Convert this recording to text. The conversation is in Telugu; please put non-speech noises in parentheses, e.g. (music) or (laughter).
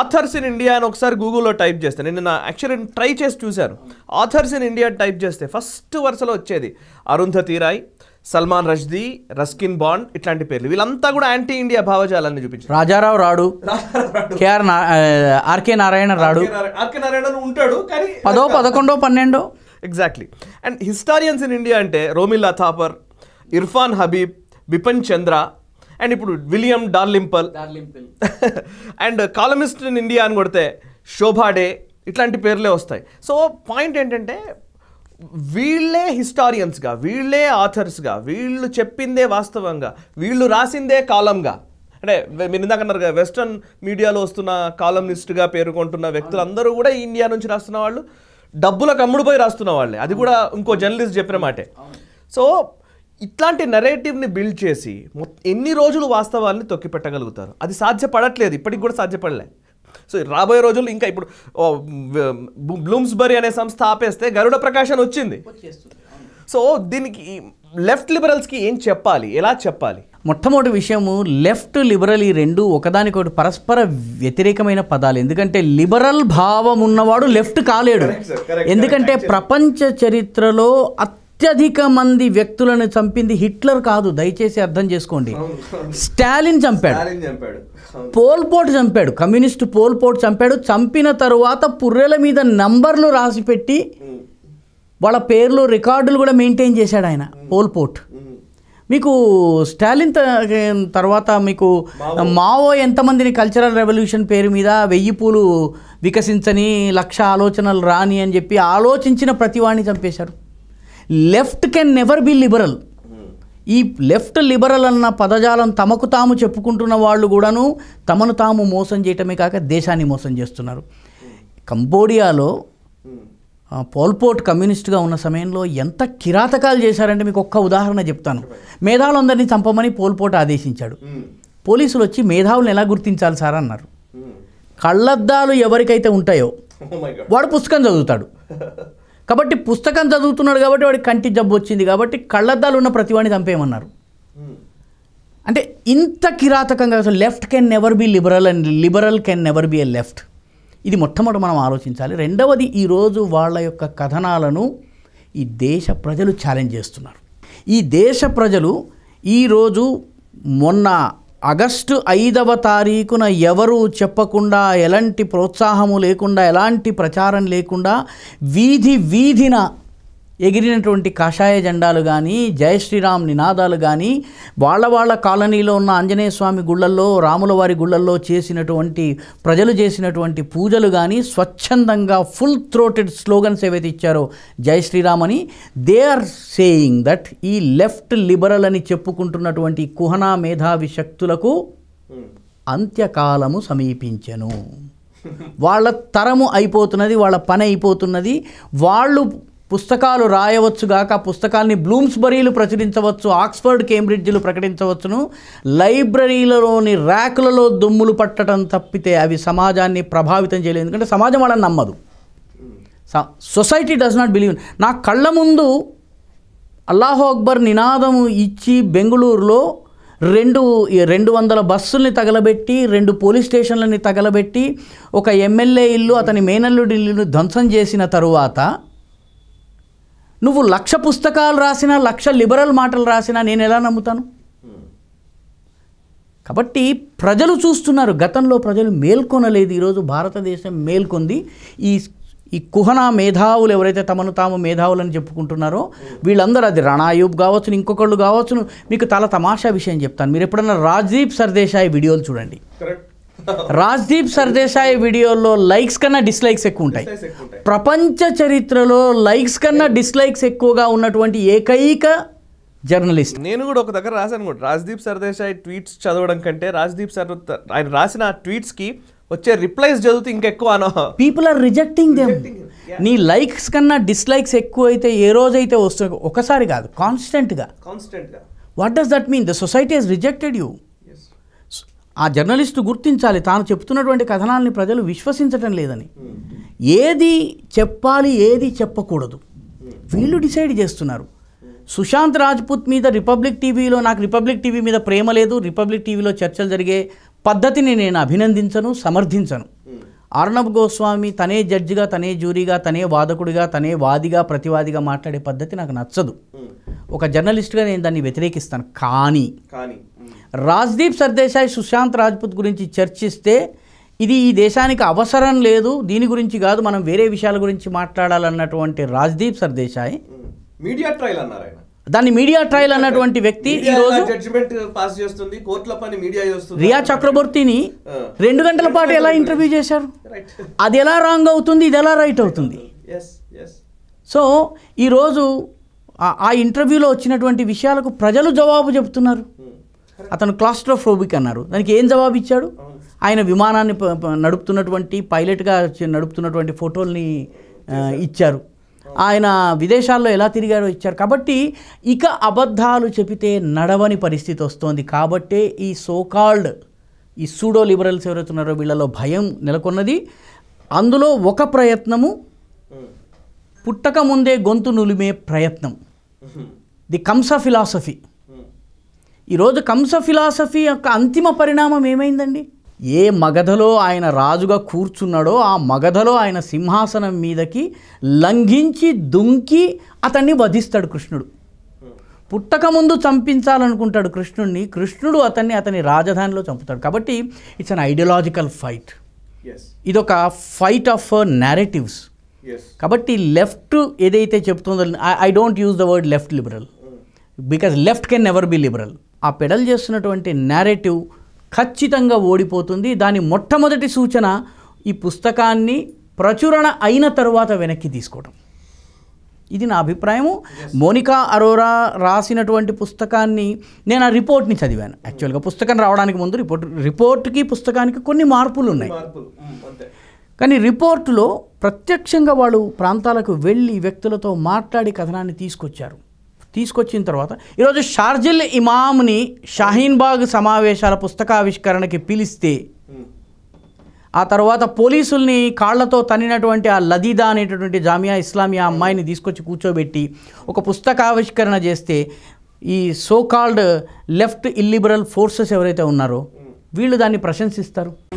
ఆథర్స్ ఇన్ ఇండియా అని ఒకసారి గూగుల్లో టైప్ చేస్తే నేను నా యాక్చువల్లీ ట్రై చేసి చూశాను ఆథర్స్ ఇన్ ఇండియా టైప్ చేస్తే ఫస్ట్ వరుసలో వచ్చేది అరుంధతి రాయ్ సల్మాన్ రష్దీ రస్కిన్ బాండ్ ఇట్లాంటి పేర్లు వీళ్ళంతా కూడా యాంటీ ఇండియా భావజాలాన్ని చూపించారు రాజారావు రాడు కేఆర్ ఆర్కే నారాయణ రాడు ఆర్కే నారాయణ ఉంటాడు కానీ పదో పదకొండో పన్నెండో exactly and historians in India అంటే రోమిల్లా థాపర్ ఇర్ఫాన్ హబీబ్ బిపన్ చంద్ర అండ్ ఇప్పుడు William డార్లింపల్ (laughs) and columnist in India అని కొడితే శోభాడే ఇట్లాంటి పేర్లే వస్తాయి సో పాయింట్ ఏంటంటే వీళ్ళే హిస్టారియన్స్గా వీళ్ళే ఆథర్స్గా వీళ్ళు చెప్పిందే వాస్తవంగా వీళ్ళు రాసిందే కాలంగా అంటే మీరు ఇందాక అన్నారు కదా వెస్ట్రన్ మీడియాలో వస్తున్న కాలమ్నిస్ట్గా పేర్కొంటున్న వ్యక్తులు అందరూ కూడా ఇండియా నుంచి రాస్తున్న వాళ్ళు డబ్బులకు అమ్ముడుపోయి రాస్తున్న వాళ్ళే అది కూడా ఇంకో జర్నలిస్ట్ చెప్పిన మాటే సో ఇట్లాంటి నెరేటివ్ని బిల్డ్ చేసి ఎన్ని రోజులు వాస్తవాన్ని తొక్కిపెట్టగలుగుతారు అది సాధ్యపడట్లేదు ఇప్పటికి కూడా సాధ్యపడలే సో రాబోయే రోజులు ఇంకా ఇప్పుడు బ్లూమ్స్బరీ అనే సంస్థ ఆపేస్తే గరుడ ప్రకాశన్ వచ్చింది సో దీనికి లెఫ్ట్ లిబరల్స్కి ఏం చెప్పాలి ఎలా చెప్పాలి మొట్టమొదటి విషయము లెఫ్ట్ లిబరల్ ఈ రెండు ఒకదానికొకటి పరస్పర వ్యతిరేకమైన పదాలు ఎందుకంటే లిబరల్ భావం ఉన్నవాడు లెఫ్ట్ కాలేడు ఎందుకంటే ప్రపంచ చరిత్రలో అత్ అత్యధిక మంది వ్యక్తులను చంపింది హిట్లర్ కాదు దయచేసి అర్థం చేసుకోండి స్టాలిన్ చంపాడు పోల్పోట్ చంపాడు కమ్యూనిస్ట్ పోల్పోట్ చంపాడు చంపిన తరువాత పుర్రెల మీద నంబర్లు రాసిపెట్టి వాళ్ళ పేర్లు రికార్డులు కూడా మెయింటైన్ చేశాడు ఆయన పోల్పోట్ మీకు స్టాలిన్ తర్వాత మీకు మావో ఎంతమందిని కల్చరల్ రెవల్యూషన్ పేరు మీద వెయ్యి పూలు వికసించని లక్ష ఆలోచనలు రాని అని చెప్పి ఆలోచించిన ప్రతివాణ్ణి చంపేశారు left can never be liberal ఈ లెఫ్ట్ లిబరల్ అన్న పదజాలం తమకు తాము చెప్పుకుంటున్న వాళ్ళు కూడాను తమను తాము మోసం చేయటమే కాక దేశాన్ని మోసం చేస్తున్నారు కంబోడియాలో పోల్పోర్ట్ కమ్యూనిస్ట్గా ఉన్న సమయంలో ఎంత కిరాతకాలు చేశారంటే మీకు ఒక్క ఉదాహరణ చెప్తాను మేధావులందరినీ చంపమని పోల్పోర్ట్ ఆదేశించాడు పోలీసులు వచ్చి మేధావులను ఎలా గుర్తించాలి సార్ అన్నారు కళ్ళద్దాలు ఎవరికైతే ఉంటాయో oh వాడు పుస్తకం చదువుతాడు (laughs) కాబట్టి పుస్తకం చదువుతున్నాడు కాబట్టి వాడి కంటి జబ్బు వచ్చింది కాబట్టి కళ్ళద్దాలు ఉన్న ప్రతివాడిని చంపేయమన్నారు అంటే ఇంత కిరాతకంగా అసలు left can never be liberal and liberal can never be a left ఇది మొట్టమొదటి మనం ఆలోచించాలి రెండవది ఈరోజు వాళ్ళ యొక్క కథనాలను ఈ దేశ ప్రజలు ఛాలెంజ్ చేస్తున్నారు ఈ దేశ ప్రజలు ఈరోజు మొన్న ఆగస్టు ఐదవ తారీఖున ఎవరు చెప్పకుండా ఎలాంటి ప్రోత్సాహము లేకుండా ఎలాంటి ప్రచారం లేకుండా వీధి వీధిన ఎగిరినటువంటి కాషాయ జెండాలు కానీ జయ శ్రీరామ్ నినాదాలు కానీ వాళ్ళ వాళ్ళ కాలనీలో ఉన్న ఆంజనేయ స్వామి గుళ్ళల్లో రాములవారి గుళ్ళల్లో చేసినటువంటి ప్రజలు చేసినటువంటి పూజలు కానీ స్వచ్ఛందంగా ఫుల్ థ్రోటెడ్ స్లోగన్స్ ఏవైతే ఇచ్చారో జై శ్రీరామ్ అని దే ఆర్ సేయింగ్ దట్ ఈ లెఫ్ట్ లిబరల్ అని చెప్పుకుంటున్నటువంటి కుహనా మేధావి శక్తులకు అంత్యకాలము సమీపించను వాళ్ళ తరము అయిపోతున్నది వాళ్ళ పని అయిపోతున్నది వాళ్ళు పుస్తకాలు రాయవచ్చుగాక పుస్తకాల్ని బ్లూమ్స్బరీలు ప్రచురించవచ్చు ఆక్స్ఫర్డ్ కేంబ్రిడ్జ్లు ప్రకటించవచ్చును లైబ్రరీలలోని ర్యాకులలో దుమ్ములు పట్టడం తప్పితే అవి సమాజాన్ని ప్రభావితం చేయలేదు ఎందుకంటే సమాజం వాళ్ళని నమ్మదు సొసైటీ డస్ నాట్ బిలీవ్ నా కళ్ళ ముందు అల్లాహో అక్బర్ నినాదం ఇచ్చి బెంగళూరులో రెండు రెండు వందల బస్సుల్ని తగలబెట్టి రెండు పోలీస్ స్టేషన్లని తగలబెట్టి ఒక ఎమ్మెల్యే ఇల్లు అతని మేనల్లుడి ఇల్లును ధ్వంసం చేసిన తరువాత నువ్వు లక్ష పుస్తకాలు రాసినా లక్ష లిబరల్ మాటలు రాసినా నేను ఎలా నమ్ముతాను కాబట్టి ప్రజలు చూస్తున్నారు గతంలో ప్రజలు మేల్కొనలేదు ఈరోజు భారతదేశం మేల్కొంది ఈ ఈ కుహన మేధావులు ఎవరైతే తమను తాము మేధావులని చెప్పుకుంటున్నారో వీళ్ళందరూ అది రణాయూబ్ కావచ్చు ఇంకొకళ్ళు కావచ్చు మీకు తల తమాషా విషయం చెప్తాను మీరు ఎప్పుడన్నా రాజీప్ సర్దేశాయ్ వీడియోలు చూడండి రాజ్దీప్ సర్దేశాయ్ వీడియోలో లైక్స్ కన్నా డిస్లైక్స్ ఎక్కువ ఉంటాయి ప్రపంచ చరిత్రలో లైక్స్ కన్నా డిస్లైక్స్ ఎక్కువగా ఉన్నటువంటి ఏకైక జర్నలిస్ట్ నేను కూడా ఒక దగ్గర రాశాను కూడా రాజ్దీప్ సర్దేశాయ్ ట్వీట్స్ చదవడం కంటే రాజ్దీప్ సర్ ఆయన రాసిన ట్వీట్స్కి వచ్చే రిప్లైస్ చదివితే ఇంకెక్కువ పీపుల్ ఆర్ రిజెక్టింగ్ దెమ్ నీ లైక్స్ కన్నా డిస్లైక్స్ ఎక్కువ అయితే ఏ రోజైతే వస్తుంది ఒకసారి కాదు కాన్స్టెంట్గా కాన్స్టెంట్గా what does that mean the society has rejected you ఆ జర్నలిస్టు గుర్తించాలి తాను చెప్తున్నటువంటి కథనాల్ని ప్రజలు విశ్వసించటం లేదని ఏది చెప్పాలి ఏది చెప్పకూడదు వీళ్ళు డిసైడ్ చేస్తున్నారు సుశాంత్ రాజ్పుత్ మీద రిపబ్లిక్ టీవీలో నాకు రిపబ్లిక్ టీవీ మీద ప్రేమ లేదు రిపబ్లిక్ టీవీలో చర్చలు జరిగే పద్ధతిని నేను అభినందించను సమర్థించను అర్ణబ్ గోస్వామి తనే జడ్జిగా తనే జ్యూరీగా తనే వాదకుడిగా తనే వాదిగా ప్రతివాదిగా మాట్లాడే పద్ధతి నాకు నచ్చదు ఒక జర్నలిస్ట్గా నేను దాన్ని వ్యతిరేకిస్తాను కానీ కానీ రాజ్దీప్ సర్దేశాయ్ సుశాంత్ రాజ్పుత్ గురించి చర్చిస్తే ఇది ఈ దేశానికి అవసరం లేదు దీని గురించి కాదు మనం వేరే విషయాల గురించి మాట్లాడాలన్నటువంటి రాజ్దీప్ సర్దేశాయ్ మీడియా ట్రయల్ అన్నారు ఆయన దాన్ని మీడియా ట్రయల్ అన్నటువంటి వ్యక్తి జడ్జిమెంట్ పాస్ చేస్తుంది కోర్టుల పని మీడియా చేస్తుంది రియా చక్రవర్తిని రెండు గంటల పాటు ఎలా ఇంటర్వ్యూ చేశారు అది ఎలా రాంగ్ అవుతుంది ఇది ఎలా రైట్ అవుతుంది సో ఈరోజు ఆ ఇంటర్వ్యూలో వచ్చినటువంటి విషయాలకు ప్రజలు జవాబు చెబుతున్నారు అతను క్లాస్ట్రోఫోబిక్ అన్నారు దానికి ఏం జవాబు ఇచ్చాడు ఆయన విమానాన్ని నడుపుతున్నటువంటి పైలట్గా నడుపుతున్నటువంటి ఫోటోల్ని ఇచ్చారు ఆయన విదేశాల్లో ఎలా తిరిగారో ఇచ్చారు కాబట్టి ఇక అబద్ధాలు చెబితే నడవని పరిస్థితి వస్తోంది కాబట్టే ఈ సోకాల్డ్ ఈ సూడో లిబరల్స్ ఎవరైతున్నారో వీళ్ళలో భయం నెలకొన్నది అందులో ఒక ప్రయత్నము పుట్టక ముందే గొంతు నులిమే ప్రయత్నం ది కంస ఫిలాసఫీ ఈరోజు కంస ఫిలాసఫీ యొక్క అంతిమ పరిణామం ఏమైందండి ఏ మగధలో ఆయన రాజుగా కూర్చున్నాడో ఆ మగధలో ఆయన సింహాసనం మీదకి లంఘించి దుంకి అతన్ని వధిస్తాడు కృష్ణుడు పుట్టకముందు చంపించాలనుకుంటాడు కృష్ణుడిని కృష్ణుడు అతన్ని అతని రాజధానిలో చంపుతాడు కాబట్టి ఇట్స్ అన్ ఐడియలాజికల్ ఫైట్ ఇదొక ఫైట్ ఆఫ్ నేరేటివ్స్ కాబట్టి లెఫ్ట్ ఏదైతే చెప్తుందో I don't use the word left liberal because left can never be liberal ఆ పెడల్ చేస్తున్నటువంటి నేరేటివ్ ఖచ్చితంగా ఓడిపోతుంది దాని మొట్టమొదటి సూచన ఈ పుస్తకాన్ని ప్రచురణ అయిన తరువాత వెనక్కి తీసుకోవడం ఇది నా అభిప్రాయము మోనికా అరోరా రాసినటువంటి పుస్తకాన్ని నేను ఆ రిపోర్ట్ని చదివాను యాక్చువల్గా పుస్తకం రావడానికి ముందు రిపోర్ట్ రిపోర్ట్కి పుస్తకానికి కొన్ని మార్పులు ఉన్నాయి కానీ రిపోర్టులో ప్రత్యక్షంగా వాళ్ళు ప్రాంతాలకు వెళ్ళి వ్యక్తులతో మాట్లాడి కథనాన్ని తీసుకొచ్చారు తీసుకొచ్చిన తర్వాత ఈరోజు షార్జిల్ ఇమామ్ని షాహీన్బాగ్ సమావేశాల పుస్తకావిష్కరణకి పిలిస్తే ఆ తర్వాత పోలీసుల్ని కాళ్లతో తన్నినటువంటి ఆ లదీదా అనేటటువంటి జామియా ఇస్లామియా అమ్మాయిని తీసుకొచ్చి కూర్చోబెట్టి ఒక పుస్తకావిష్కరణ చేస్తే ఈ సోకాల్డ్ లెఫ్ట్ ఇల్లిబరల్ ఫోర్సెస్ ఎవరైతే ఉన్నారో వీళ్ళు దాన్ని ప్రశంసిస్తారు